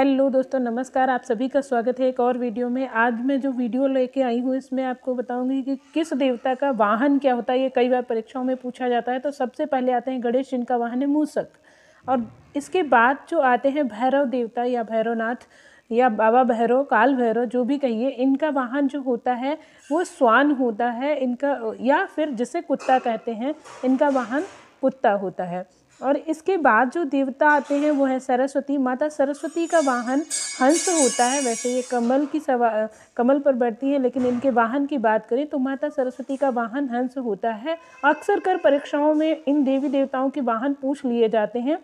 hello दोस्तों नमस्कार आप सभी का स्वागत है एक और वीडियो में आज मैं जो वीडियो लेके आई हूँ इसमें आपको बताऊंगी कि किस देवता का वाहन क्या होता है ये कई बार परीक्षाओं में पूछा जाता है तो सबसे पहले आते हैं गणेश जिनका वाहन है मूसक और इसके बाद जो आते हैं भैरव देवता या भैरवनाथ या बाबा भैरव काल भैरव जो भी कहिए इनका वाहन जो होता है वो स्वान होता है इनका या फिर जिसे कुत्ता कहते हैं इनका वाहन कुत्ता होता है और इसके बाद जो देवता आते हैं वो है सरस्वती माता सरस्वती का वाहन हंस होता है वैसे ये कमल की सवा कमल पर बढ़ती है लेकिन इनके वाहन की बात करें तो माता सरस्वती का वाहन हंस होता है अक्सर कर परीक्षाओं में इन देवी देवताओं के वाहन पूछ लिए जाते हैं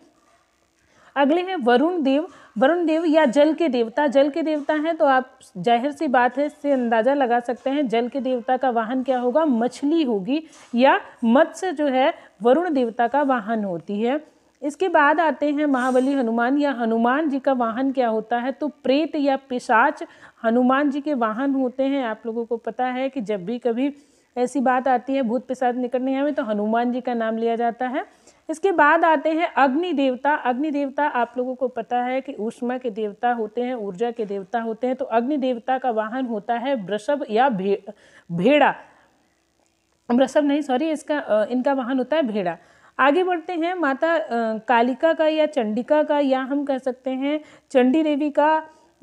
अगले हैं वरुण देव वरुण देव या जल के देवता जल के देवता हैं तो आप जाहिर सी बात है इससे अंदाज़ा लगा सकते हैं जल के देवता का वाहन क्या होगा मछली होगी या मत्स्य जो है वरुण देवता का वाहन होती है इसके बाद आते हैं महाबली हनुमान या हनुमान जी का वाहन क्या होता है तो प्रेत या पिशाच हनुमान जी के वाहन होते हैं आप लोगों को पता है कि जब भी कभी ऐसी बात आती है भूत पिशाच निकलने आवे तो हनुमान जी का नाम लिया जाता है इसके बाद आते हैं अग्नि देवता अग्नि देवता आप लोगों को पता है कि ऊष्मा के देवता होते हैं ऊर्जा के देवता होते हैं तो अग्नि देवता का वाहन होता है वृषभ या भे भेड़ा वृषभ नहीं सॉरी इसका इनका वाहन होता है भेड़ा आगे बढ़ते हैं माता कालिका का या चंडिका का या हम कह सकते हैं चंडी देवी का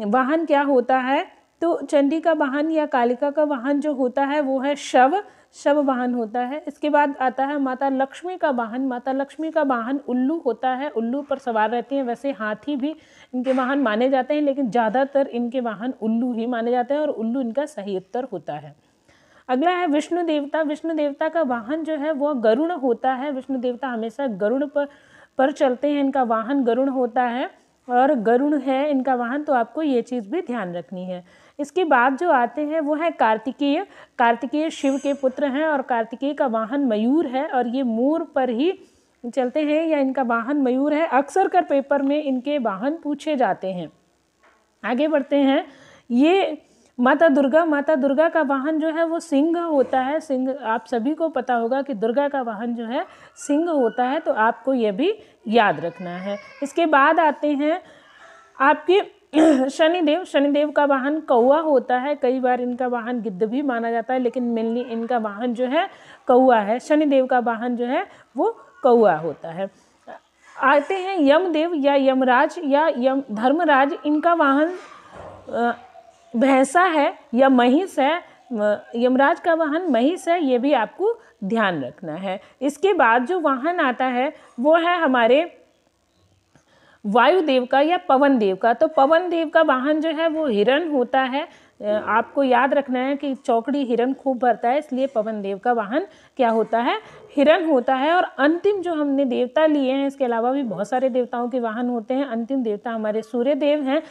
वाहन क्या होता है तो चंडी का वाहन या कालिका का वाहन जो होता है वो है शव शव वाहन होता है इसके बाद आता है माता लक्ष्मी का वाहन माता लक्ष्मी का वाहन उल्लू होता है उल्लू पर सवार रहती हैं वैसे हाथी भी इनके वाहन माने जाते हैं लेकिन ज़्यादातर इनके वाहन उल्लू ही माने जाते हैं और उल्लू इनका सही उत्तर होता है अगला है विष्णु देवता विष्णु देवता का वाहन जो है वह गरुण होता है विष्णु देवता हमेशा गरुण पर पर चलते हैं इनका वाहन गरुण होता है और गरुण है इनका वाहन तो आपको ये चीज़ भी ध्यान रखनी है इसके बाद जो आते हैं वो है कार्तिकेय कार्तिकेय शिव के पुत्र हैं और कार्तिकेय का वाहन मयूर है और ये मोर पर ही चलते हैं या इनका वाहन मयूर है अक्सर कर पेपर में इनके वाहन पूछे जाते हैं आगे बढ़ते हैं ये माता दुर्गा माता दुर्गा का वाहन जो है वो सिंह होता है सिंह आप सभी को पता होगा कि दुर्गा का वाहन जो है सिंह होता है तो आपको ये भी याद रखना है इसके बाद आते हैं आपके शनिदेव शनिदेव का वाहन कौआ होता है कई बार इनका वाहन गिद्ध भी माना जाता है लेकिन मेनली इनका वाहन जो है कौआ है शनिदेव का वाहन जो है वो कौआ होता है आते हैं यमदेव या यमराज या यम धर्मराज इनका वाहन भैंसा है या महिष है यमराज का वाहन महिष है ये भी आपको ध्यान रखना है इसके बाद जो वाहन आता है वो है हमारे वायुदेव का या पवन देव का तो पवन देव का वाहन जो है वो हिरण होता है आपको याद रखना है कि चौकड़ी हिरण खूब भरता है इसलिए पवन देव का वाहन क्या होता है हिरण होता है और अंतिम जो हमने देवता लिए हैं इसके अलावा भी बहुत सारे देवताओं के वाहन होते हैं अंतिम देवता हमारे सूर्य देव हैं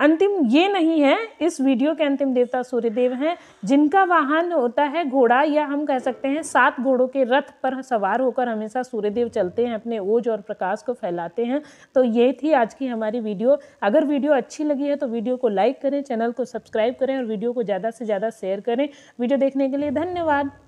अंतिम ये नहीं है इस वीडियो के अंतिम देवता सूर्यदेव हैं जिनका वाहन होता है घोड़ा या हम कह सकते हैं सात घोड़ों के रथ पर सवार होकर हमेशा सूर्यदेव चलते हैं अपने ओज और प्रकाश को फैलाते हैं तो ये थी आज की हमारी वीडियो अगर वीडियो अच्छी लगी है तो वीडियो को लाइक करें चैनल को सब्सक्राइब करें और वीडियो को ज़्यादा से ज़्यादा शेयर करें वीडियो देखने के लिए धन्यवाद